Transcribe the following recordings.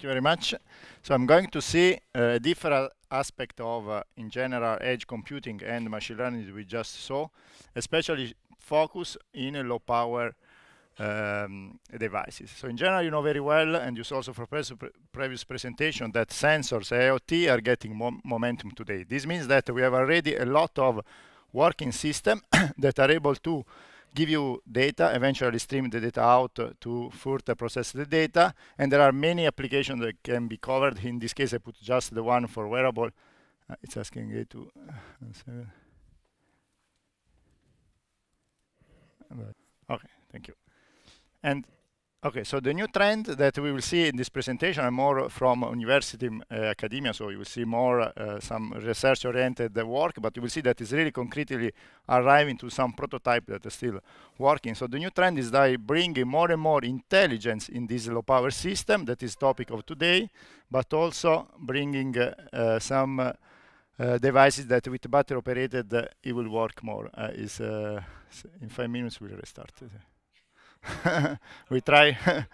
Thank you very much. So I'm going to see uh, a different aspect of, uh, in general, edge computing and machine learning we just saw, especially focus in low power um, devices. So in general, you know very well, and you saw also from pre previous presentation, that sensors, IoT, are getting mom momentum today. This means that we have already a lot of working system that are able to give you data, eventually stream the data out to further process the data. And there are many applications that can be covered. In this case, I put just the one for wearable. Uh, it's asking it to answer. Uh, okay, thank you. And Okay, so the new trend that we will see in this presentation are more from university uh, academia, so you will see more uh, some research-oriented work, but you will see that it's really concretely arriving to some prototype that is still working. So the new trend is by bringing more and more intelligence in this low-power system, that is topic of today, but also bringing uh, uh some uh, uh, devices that with battery operated, it will work more. is In five minutes we'll restart. we try.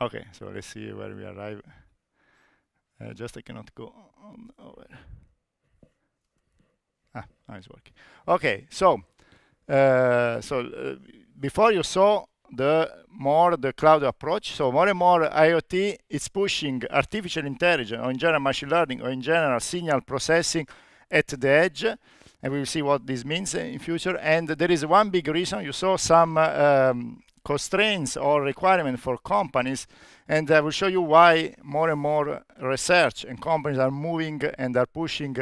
okay, so let's see where we arrive. Uh, just I cannot go on over. Ah, now it's working. Okay, so uh, so uh, before you saw the more the cloud approach, so more and more IoT is pushing artificial intelligence, or in general machine learning, or in general signal processing at the edge and we will see what this means in future. And there is one big reason you saw some uh, um, constraints or requirement for companies, and I will show you why more and more research and companies are moving and are pushing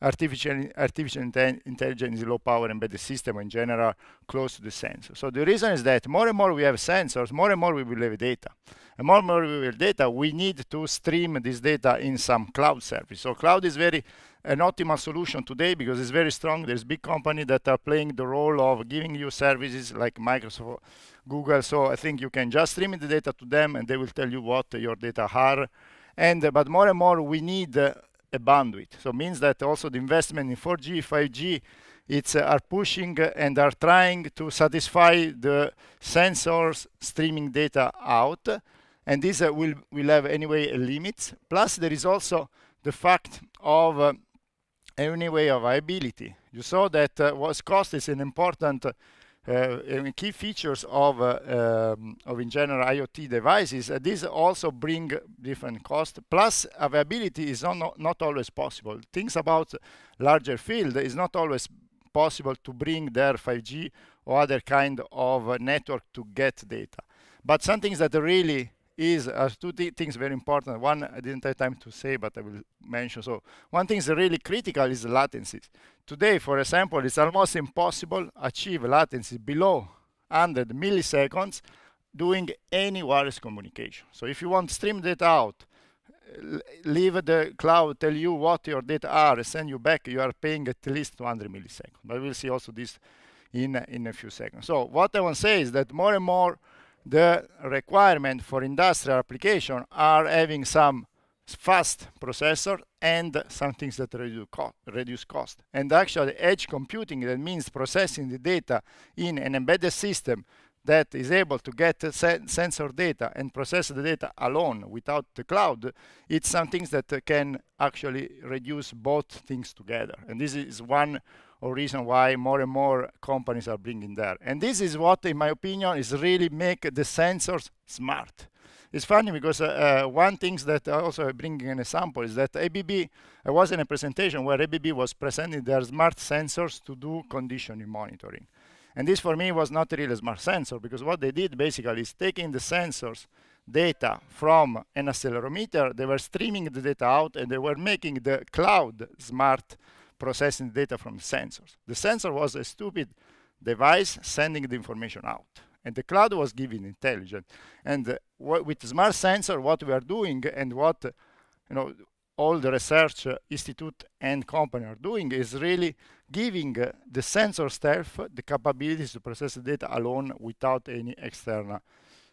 artificial artificial intelligence low power embedded system in general close to the sensor. So the reason is that more and more we have sensors, more and more we will have data. And more and more we will data, we need to stream this data in some cloud service. So cloud is very an optimal solution today because it's very strong. There's big companies that are playing the role of giving you services like Microsoft, Google. So I think you can just stream the data to them and they will tell you what your data are. And uh, but more and more we need uh, a bandwidth. So it means that also the investment in 4G, 5G, it's uh, are pushing and are trying to satisfy the sensors streaming data out. And this uh, will will have anyway a limit. Plus there is also the fact of uh, anyway of availability. You saw that uh, cost is an important uh, uh, key features of, uh, um, of in general IoT devices. Uh, these also bring different cost. Plus, availability is not, not always possible. Things about larger field is not always possible to bring their 5G or other kind of uh, network to get data. But some things that really is uh, two th things very important. One I didn't have time to say, but I will mention. So one thing is really critical is latencies. Today, for example, it's almost impossible achieve latency below 100 milliseconds doing any wireless communication. So if you want stream data out, leave the cloud tell you what your data are, send you back, you are paying at least 200 milliseconds. But we'll see also this in, in a few seconds. So what I want to say is that more and more the requirement for industrial application are having some fast processor and some things that reduce, co reduce cost. And actually edge computing, that means processing the data in an embedded system that is able to get sen sensor data and process the data alone without the cloud, it's some things that can actually reduce both things together. And this is one or reason why more and more companies are bringing there. And this is what, in my opinion, is really make the sensors smart. It's funny because uh, uh, one thing that I also bring an example is that ABB, I was in a presentation where ABB was presenting their smart sensors to do conditioning monitoring. And this for me was not really a smart sensor because what they did basically is taking the sensors data from an accelerometer, they were streaming the data out and they were making the cloud smart processing data from sensors. The sensor was a stupid device sending the information out. And the cloud was giving intelligence. And uh, with smart sensor, what we are doing and what uh, you know, all the research uh, institute and company are doing is really giving uh, the sensor staff the capabilities to process the data alone without any external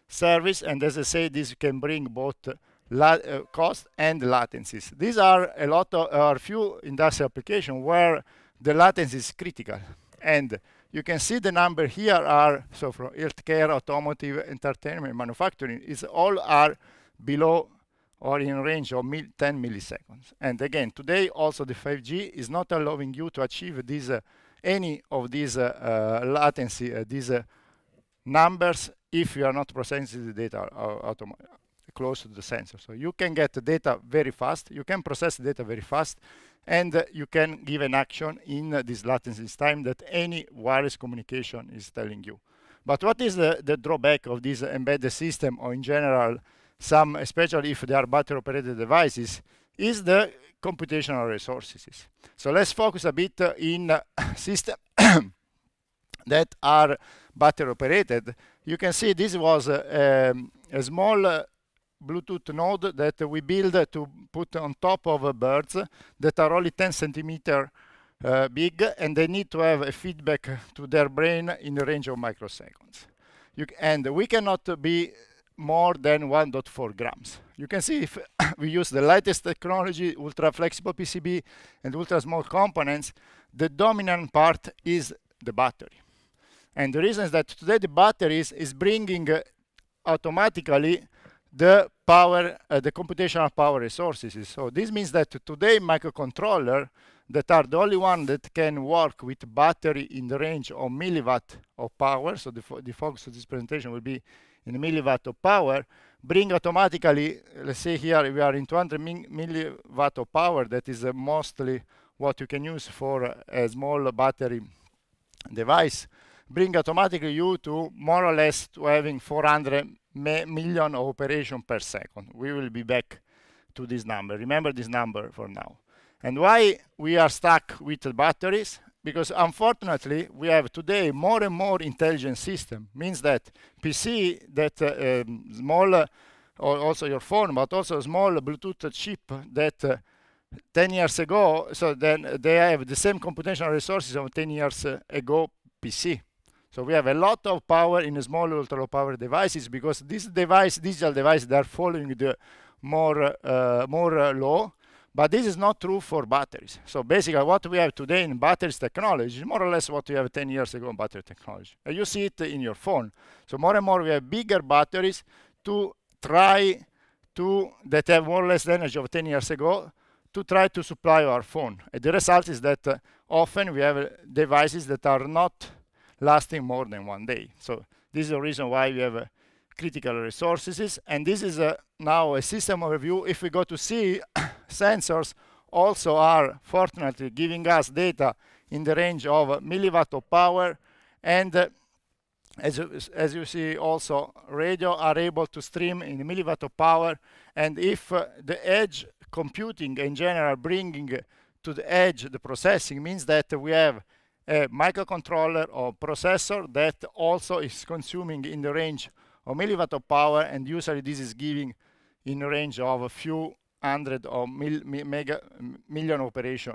service. And as I say, this can bring both uh, uh, cost and latencies. These are a lot of or few industrial applications where the latency is critical. And you can see the number here are, so from healthcare, automotive, entertainment, manufacturing, is all are below or in range of mil 10 milliseconds. And again, today also the 5G is not allowing you to achieve these, uh, any of these uh, uh, latency, uh, these uh, numbers, if you are not processing the data uh, autom close to the sensor. So you can get the data very fast, you can process the data very fast, and uh, you can give an action in uh, this latency time that any wireless communication is telling you. But what is the, the drawback of this embedded system or in general, some, especially if they are battery operated devices, is the computational resources. So let's focus a bit uh, in uh, system that are battery operated. You can see this was uh, um, a small uh, Bluetooth node that we build to put on top of birds that are only 10 centimeter uh, big and they need to have a feedback to their brain in the range of microseconds. and we cannot be more than 1.4 grams. You can see if we use the latest technology, ultra flexible PCB and ultra small components, the dominant part is the battery. And the reason is that today the batteries is bringing uh, automatically the power, uh, the computational power resources. So this means that today microcontroller that are the only one that can work with battery in the range of milliwatt of power. So the, fo the focus of this presentation will be in milliwatt of power, bring automatically, let's say here we are in 200 milliwatt of power, that is uh, mostly what you can use for a small battery device, bring automatically you to more or less to having 400 million operation per second. We will be back to this number. Remember this number for now. And why we are stuck with the batteries? Because unfortunately, we have today more and more intelligent system. Means that PC, that uh, um, small, uh, or also your phone, but also small Bluetooth chip that uh, 10 years ago, so then they have the same computational resources of 10 years uh, ago PC. So we have a lot of power in a small ultra low power devices because these device, digital devices, they are following the more, uh, more uh, low, but this is not true for batteries. So basically what we have today in batteries technology is more or less what we have 10 years ago in battery technology. And you see it in your phone. So more and more we have bigger batteries to try to, that have more or less the energy of 10 years ago, to try to supply our phone. And the result is that uh, often we have uh, devices that are not lasting more than one day. So this is the reason why we have uh, critical resources. And this is a, uh, now a system overview. If we go to see sensors also are fortunately giving us data in the range of milliwatt of power and uh, as, as you see also radio are able to stream in milliwatt of power and if uh, the edge computing in general bringing to the edge the processing means that we have a microcontroller or processor that also is consuming in the range of milliwatt of power and usually this is giving in range of a few hundred or mil, mega, million operation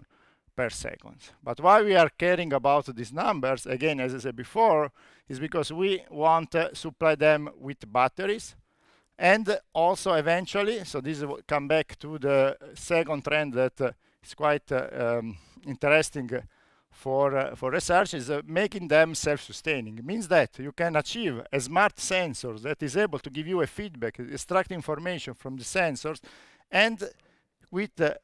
per second. But why we are caring about these numbers, again, as I said before, is because we want to supply them with batteries and also eventually, so this will come back to the second trend that is quite uh, um, interesting for, uh, for research is uh, making them self-sustaining. It means that you can achieve a smart sensor that is able to give you a feedback, extract information from the sensors, and with uh,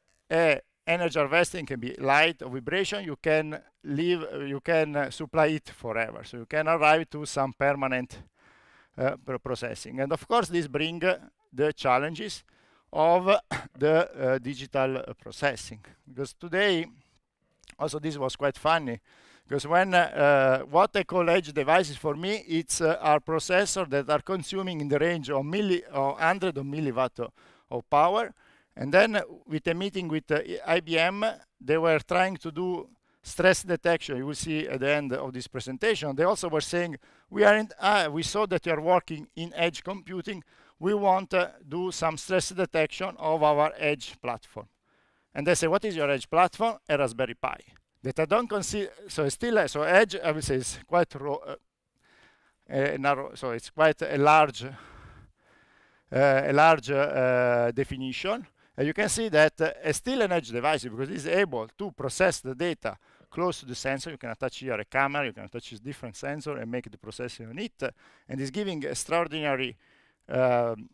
energy harvesting can be light or vibration, you can leave, you can uh, supply it forever. So you can arrive to some permanent uh, processing. And of course, this brings the challenges of the uh, digital processing, because today also this was quite funny because when uh, what I call edge devices for me, it's uh, our processor that are consuming in the range of milli or 100 of milliwatt of power. And then with a meeting with uh, IBM, they were trying to do stress detection. You will see at the end of this presentation. They also were saying, we are in, ah, we saw that you are working in edge computing. We want to do some stress detection of our edge platform and they say, what is your edge platform? A Raspberry Pi. That I don't consider, so still, so edge, I would say, is quite raw, uh, uh, narrow, so it's quite a large, uh, a large uh, definition. And you can see that uh, it's still an edge device because it's able to process the data close to the sensor. You can attach here a camera, you can attach a different sensor and make the processing on it. And it's giving extraordinary um,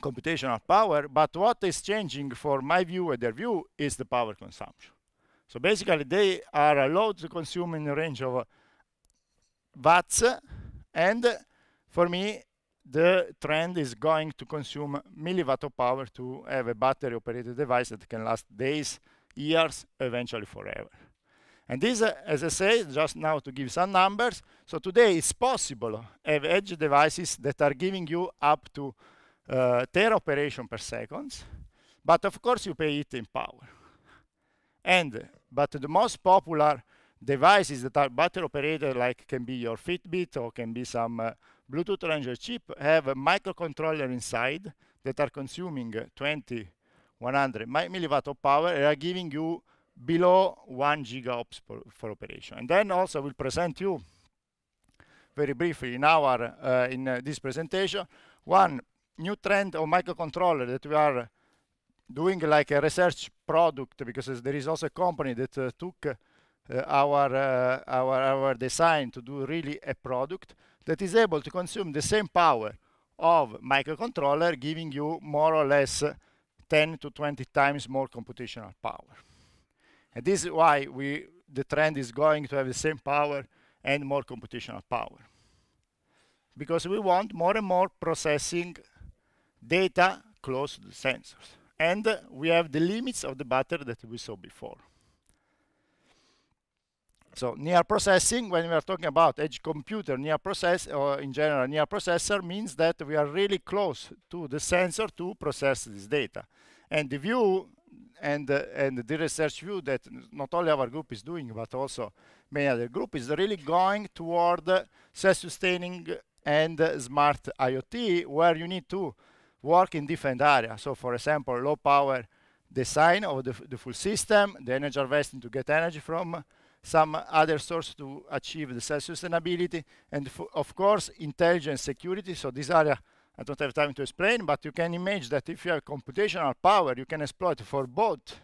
computational power, but what is changing for my view and their view is the power consumption. So basically they are allowed to consume in a range of uh, watts and for me the trend is going to consume milliwatt of power to have a battery operated device that can last days, years, eventually forever. And this, uh, as I say, just now to give some numbers. So today it's possible to have edge devices that are giving you up to uh, tera operation per seconds, but of course you pay it in power. And, but the most popular devices that are battery operated, like can be your Fitbit or can be some uh, Bluetooth Ranger chip, have a microcontroller inside that are consuming 20, 100 milliwatt of power and are giving you below one gigaops per, for operation. And then also we'll present you very briefly in our, uh, in uh, this presentation, one new trend of microcontroller that we are doing like a research product because there is also a company that uh, took uh, our, uh, our, our design to do really a product that is able to consume the same power of microcontroller giving you more or less 10 to 20 times more computational power. And this is why we, the trend is going to have the same power and more computational power. Because we want more and more processing data close to the sensors. And we have the limits of the battery that we saw before. So near processing, when we are talking about edge computer, near process, or in general near processor, means that we are really close to the sensor to process this data. And the view and, uh, and the research view that not only our group is doing, but also many other group is really going toward self-sustaining and smart IoT, where you need to work in different areas. So for example, low power design of the, the full system, the energy harvesting to get energy from some other source to achieve the self-sustainability, and of course, intelligent security. So this area I don't have time to explain, but you can imagine that if you have computational power, you can exploit for both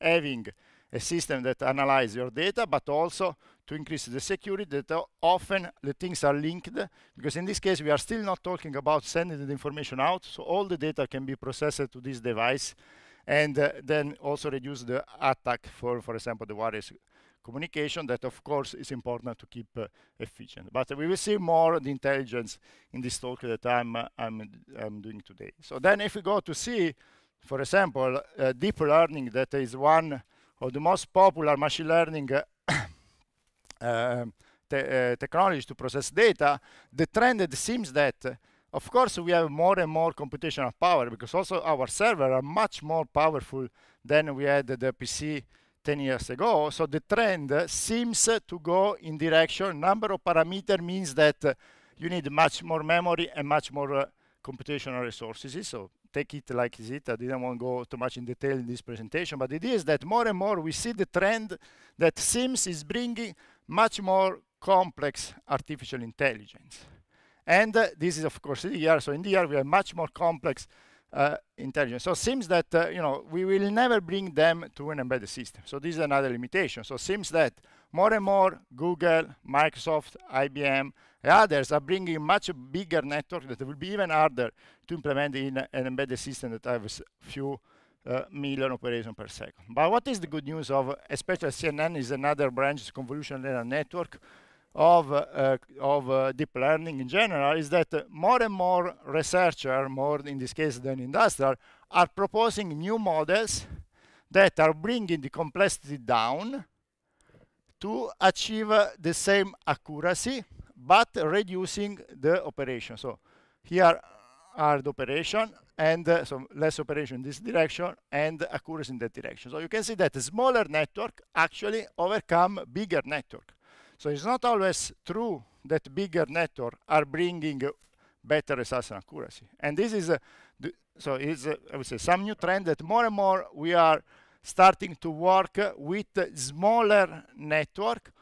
having a system that analyzes your data, but also to increase the security that often the things are linked because in this case we are still not talking about sending the information out so all the data can be processed to this device and uh, then also reduce the attack for for example the wireless communication that of course is important to keep uh, efficient but we will see more the intelligence in this talk that I'm, uh, I'm I'm doing today so then if we go to see for example uh, deep learning that is one of the most popular machine learning uh, Ehm, te eh, technology to process data, the trend it seems that of course we have more and more computational power because also our server are much more powerful than we had the PC 10 years ago. So the trend seems to go in direction. Number of parameter means that you need much more memory and much more uh, computational resources. So take it like is it. I didn't want to go too much in detail in this presentation, but it is that more and more we see the trend that Sims is bringing much more complex artificial intelligence. And uh, this is, of course, here. So in the year, we have much more complex uh, intelligence. So it seems that, uh, you know, we will never bring them to an embedded system. So this is another limitation. So it seems that more and more Google, Microsoft, IBM, and others are bringing much bigger network that will be even harder to implement in an embedded system that has few uh, million operations per second. But what is the good news of, especially CNN is another branch, convolutional neural network, of, uh, uh, of uh, deep learning in general is that more and more researchers, more in this case than industrial, are proposing new models that are bringing the complexity down to achieve uh, the same accuracy, but reducing the operation. So here hard operation and uh, so less operation in this direction and accuracy in that direction. So you can see that a smaller network actually overcome bigger network. So it's not always true that bigger network are bringing better results and accuracy. And this is, uh, so is uh, I would say some new trend that more and more we are starting to work with smaller network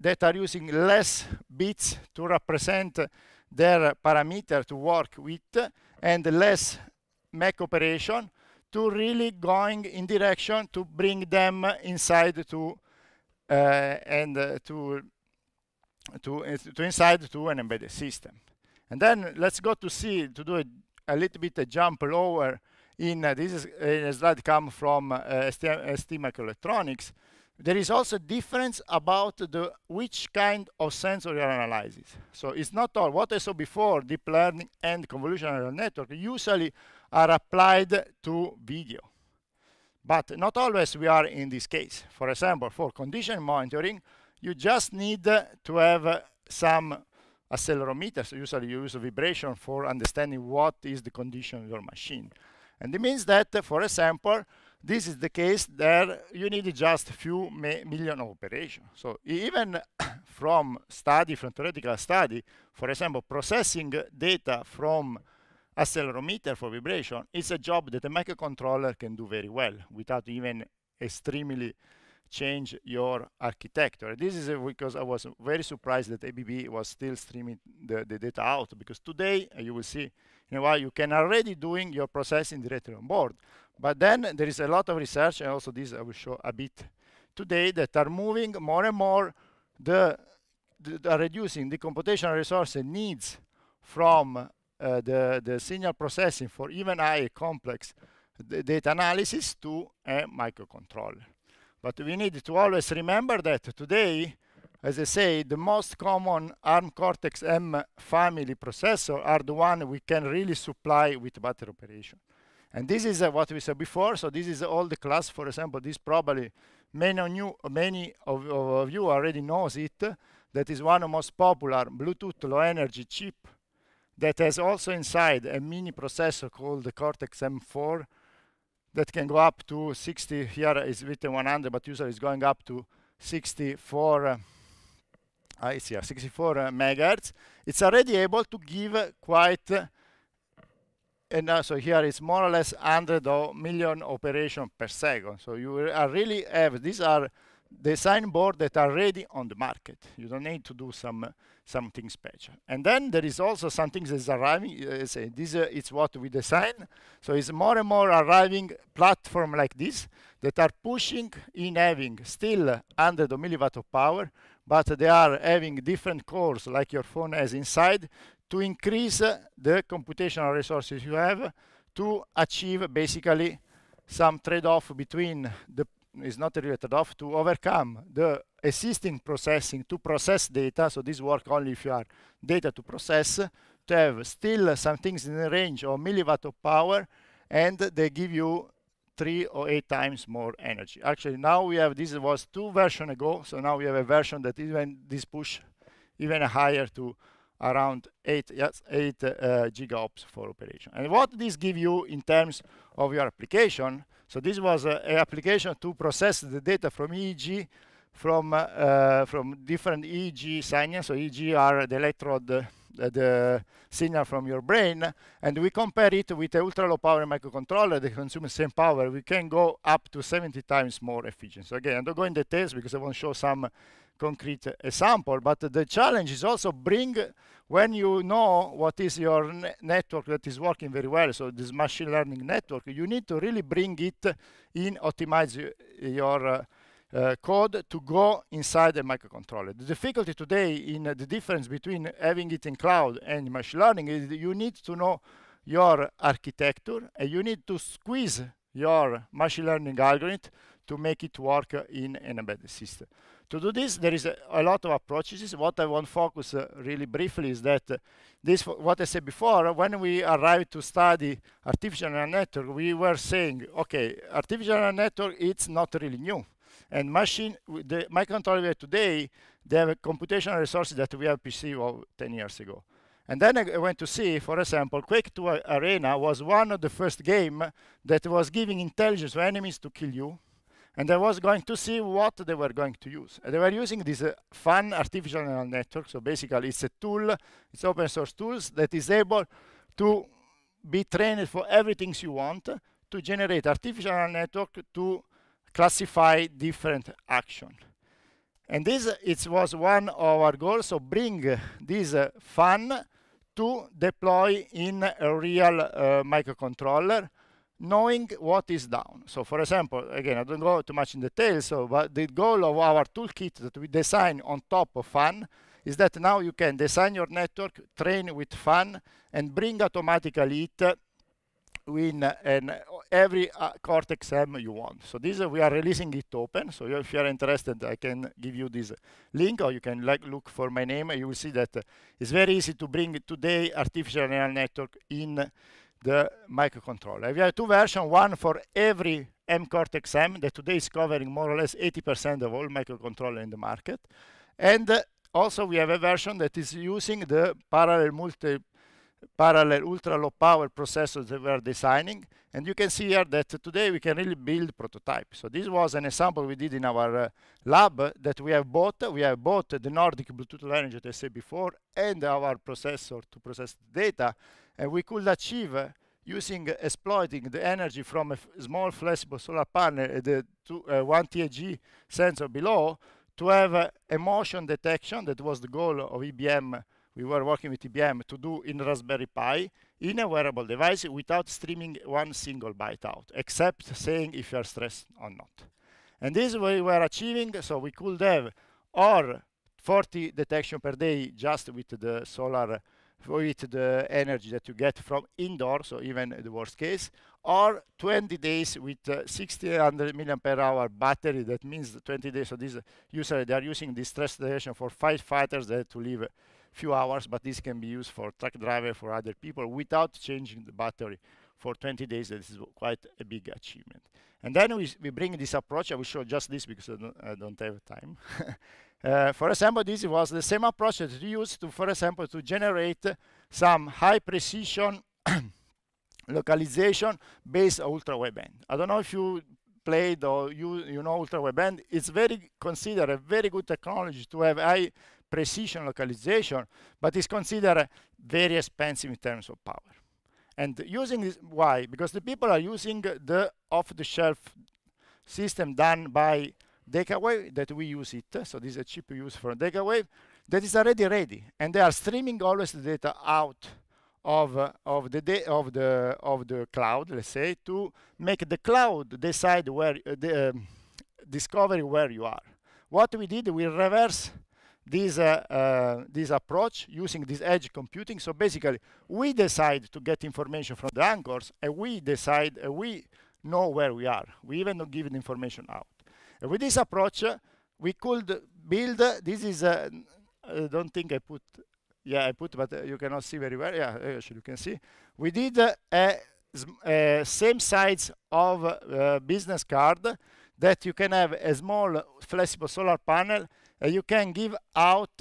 that are using less bits to represent their parameter to work with and less MAC operation to really going in direction to bring them inside to uh, and uh, to to to inside to an embedded system and then let's go to see to do a, a little bit a jump lower in uh, this is uh, a slide come from uh, ST, ST microelectronics there is also difference about the which kind of sensor you're analyzing. So it's not all. What I saw before, deep learning and convolutional neural network usually are applied to video. But not always we are in this case. For example, for condition monitoring, you just need to have some accelerometers. Usually you use vibration for understanding what is the condition of your machine. And it means that, for example, this is the case there you need just a few million operations. So even from study, from theoretical study, for example, processing data from accelerometer for vibration is a job that a microcontroller can do very well without even extremely change your architecture. This is uh, because I was very surprised that ABB was still streaming the, the data out because today uh, you will see why you can already doing your processing directly on board. But then there is a lot of research, and also this I will show a bit today, that are moving more and more the, the, the reducing the computational resource needs from uh, the, the signal processing for even high complex data analysis to a microcontroller. But we need to always remember that today as I say, the most common ARM Cortex-M family processor are the one we can really supply with battery operation. And this is uh, what we said before. So this is all the class, for example, this probably many of you, many of, of you already knows it. That is one of most popular Bluetooth low energy chip that has also inside a mini processor called the Cortex-M4 that can go up to 60, here is written 100, but usually it's going up to 64 uh, uh, ah, it's here, 64 megahertz, it's already able to give quite, and uh, so here it's more or less 100 million operations operation per second. So you are really have, these are design boards that are ready on the market. You don't need to do some uh, something special. And then there is also something that's arriving. Uh, say this uh, is what we design. So it's more and more arriving platform like this that are pushing in having still 100 milliwatt of power, but they are having different cores like your phone has inside to increase the computational resources you have to achieve basically some trade-off between the is not really a trade-off to overcome the existing processing to process data. So this work only if you are data to process to have still some things in the range of milliwatt of power and they give you three or eight times more energy. Actually, now we have, this was two version ago, so now we have a version that even this push even higher to around eight, yes, eight uh, gigaops for operation. And what this give you in terms of your application, so this was uh, an application to process the data from EEG from, uh, from different EEG signers. so EEG are the electrode uh, uh, the signal from your brain, and we compare it with a ultra low power microcontroller that consumes same power, we can go up to 70 times more efficient. So again, I don't go in details because I want to show some concrete example, but the challenge is also bring when you know what is your network that is working very well, so this machine learning network, you need to really bring it in, optimize your uh, uh, code to go inside the microcontroller. The difficulty today in uh, the difference between having it in cloud and machine learning is you need to know your architecture and you need to squeeze your machine learning algorithm to make it work in an embedded system. To do this, there is a, a lot of approaches. What I want to focus uh, really briefly is that uh, this, what I said before, when we arrived to study artificial neural network, we were saying, okay, artificial neural network, it's not really new. And machine, the microcontroller today, they have computational resources that we have of 10 years ago. And then I went to see, for example, Quake 2 Arena was one of the first game that was giving intelligence to enemies to kill you. And I was going to see what they were going to use. And they were using this uh, fun artificial neural network. So basically, it's a tool, it's open source tools that is able to be trained for everything you want to generate artificial neural network to classify different action. And this it was one of our goals, so bring this uh, fun to deploy in a real uh, microcontroller, knowing what is down. So for example, again, I don't go too much in detail, so but the goal of our toolkit that we design on top of fun is that now you can design your network, train with fun, and bring automatically it win an, every uh, Cortex M you want. So this, uh, we are releasing it open. So if you are interested, I can give you this link or you can like look for my name. You will see that uh, it's very easy to bring today artificial neural network in the microcontroller. We have two versions, one for every M Cortex M that today is covering more or less 80% of all microcontroller in the market. And uh, also we have a version that is using the parallel multi parallel ultra low power processors that we are designing. And you can see here that today we can really build prototypes. So this was an example we did in our uh, lab that we have bought. We have bought the Nordic Bluetooth energy that I said before and our processor to process data. And we could achieve uh, using uh, exploiting the energy from a small flexible solar panel, uh, the two, uh, 1 TAG sensor below, to have uh, a motion detection that was the goal of IBM we were working with IBM to do in Raspberry Pi in a wearable device without streaming one single byte out, except saying if you are stressed or not. And this we were achieving, so we could have or 40 detection per day just with the solar, with the energy that you get from indoor, so even the worst case, or 20 days with uh, 600 milliampere hour battery. That means 20 days. So usually they are using this stress detection for firefighters that to live few hours, but this can be used for truck driver, for other people without changing the battery for 20 days. This is quite a big achievement. And then we, we bring this approach. I will show just this because I don't, I don't have time. uh, for example, this was the same approach that we used to, for example, to generate some high precision localization based ultra wideband. I don't know if you played or you you know ultra wideband. It's very considered a very good technology to have high precision localization, but is considered very expensive in terms of power. And using this, why? Because the people are using the off-the-shelf system done by DecaWave that we use it. So this is a chip we use for DecaWave that is already ready, and they are streaming always the data out of uh, of the of the of the cloud, let's say, to make the cloud decide where uh, the um, discovery where you are. What we did, we reverse this, uh, uh, this approach using this edge computing. So basically, we decide to get information from the anchors, and we decide, we know where we are. We even don't give the information out. And with this approach, we could build, this is, uh, I don't think I put yeah i put but uh, you cannot see very well yeah actually you can see we did uh, a, same size of uh, business card that you can have a small flexible solar panel you can give out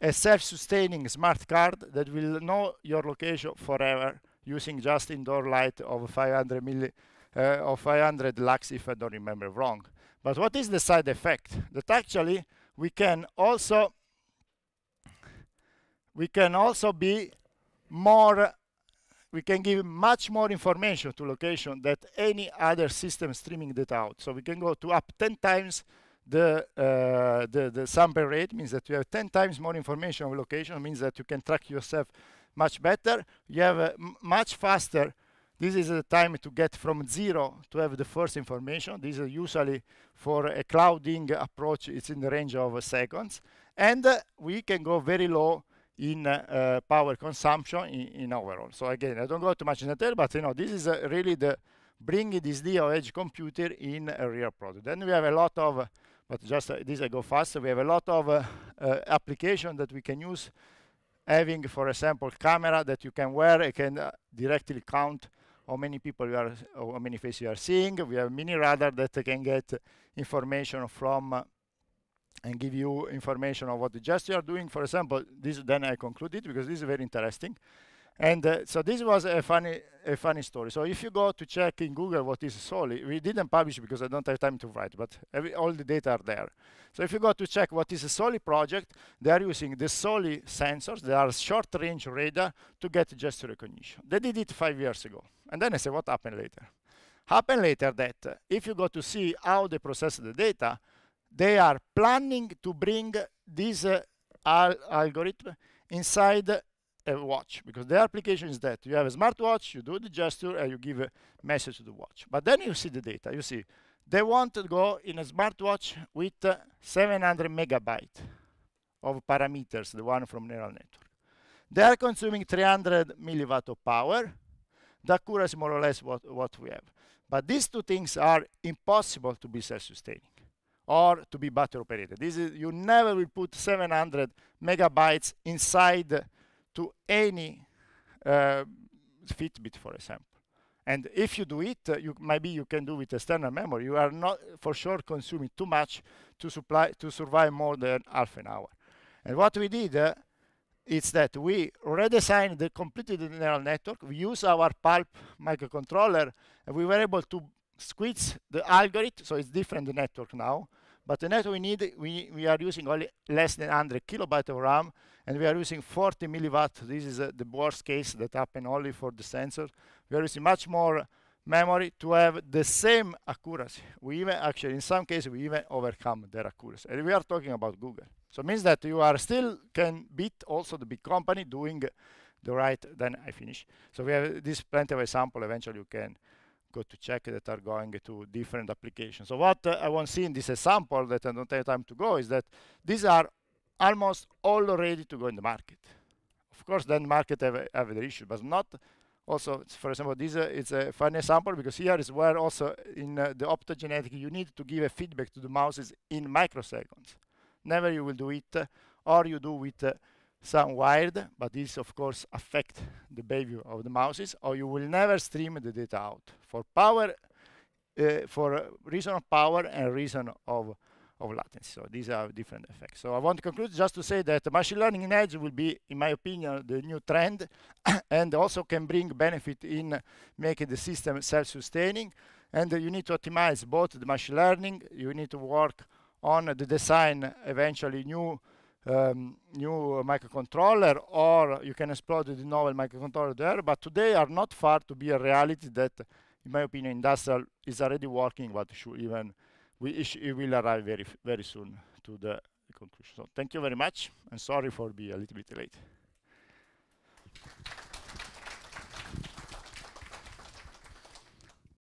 a self-sustaining smart card that will know your location forever using just indoor light of 500 milli, uh, of 500 lux if I don't remember wrong. But what is the side effect? That actually we can also we can also be more we can give much more information to location that any other system streaming data out. So we can go to up 10 times the, uh, the, the sample rate means that you have 10 times more information of location, means that you can track yourself much better. You have a uh, much faster. This is the time to get from zero to have the first information. This is usually for a clouding approach, it's in the range of seconds. And uh, we can go very low in uh, power consumption in, in, overall. So again, I don't go too much in detail, but you know, this is uh, really the bringing this idea edge computer in a real product. Then we have a lot of but just uh, this I go faster. We have a lot of uh, uh, application that we can use having, for example, camera that you can wear. It can uh, directly count how many people you are, how many faces you are seeing. We have mini radar that can get information from uh, and give you information on what the gesture are doing. For example, this then I conclude it because this is very interesting. And uh, so this was a funny, a funny story. So if you go to check in Google what is Soli, we didn't publish because I don't have time to write, but every, all the data are there. So if you go to check what is a Soli project, they are using the Soli sensors, they are short-range radar, to get gesture recognition. They did it five years ago. And then I say, what happened later? Happened later that uh, if you go to see how they process the data, they are planning to bring this uh, al algorithm inside a watch because the application is that you have a smartwatch, you do the gesture, and you give a message to the watch. But then you see the data. You see they want to go in a smartwatch with uh, 700 megabyte of parameters, the one from neural network. They are consuming 300 milliwatt of power. The accuracy more or less what, what we have. But these two things are impossible to be self-sustaining or to be battery operated. This is, you never will put 700 megabytes inside to any uh, Fitbit, for example. And if you do it, uh, you, maybe you can do with external memory. You are not for sure consuming too much to supply to survive more than half an hour. And what we did uh, is that we redesigned the completely neural network. We use our pulp microcontroller, and we were able to squeeze the algorithm, so it's different network now, but the net we need, we, we are using only less than 100 kilobyte of RAM, and we are using 40 milliwatt. This is uh, the worst case that happened only for the sensor. We are using much more memory to have the same accuracy. We even actually, in some cases, we even overcome their accuracy. And we are talking about Google. So it means that you are still can beat also the big company doing the right, then I finish. So we have this plenty of example, eventually you can go to check that are going to different applications. So what uh, I want to see in this example that I don't have time to go is that these are almost all ready to go in the market. Of course, then market have, have the issue, but not also, for example, this uh, is a funny example because here is where also in uh, the optogenetic, you need to give a feedback to the mouses in microseconds. Never you will do it, uh, or you do with uh, some wired, but this of course affect the behavior of the mouses, or you will never stream the data out. For power, uh, for reason of power and reason of, of latency. So these are different effects. So I want to conclude just to say that machine learning in edge will be, in my opinion, the new trend and also can bring benefit in making the system self-sustaining. And uh, you need to optimize both the machine learning, you need to work on the design, eventually new um, new microcontroller or you can explore the novel microcontroller there, but today are not far to be a reality that, in my opinion, industrial is already working, but should even we it will arrive very very soon to the conclusion. So thank you very much, and sorry for being a little bit late.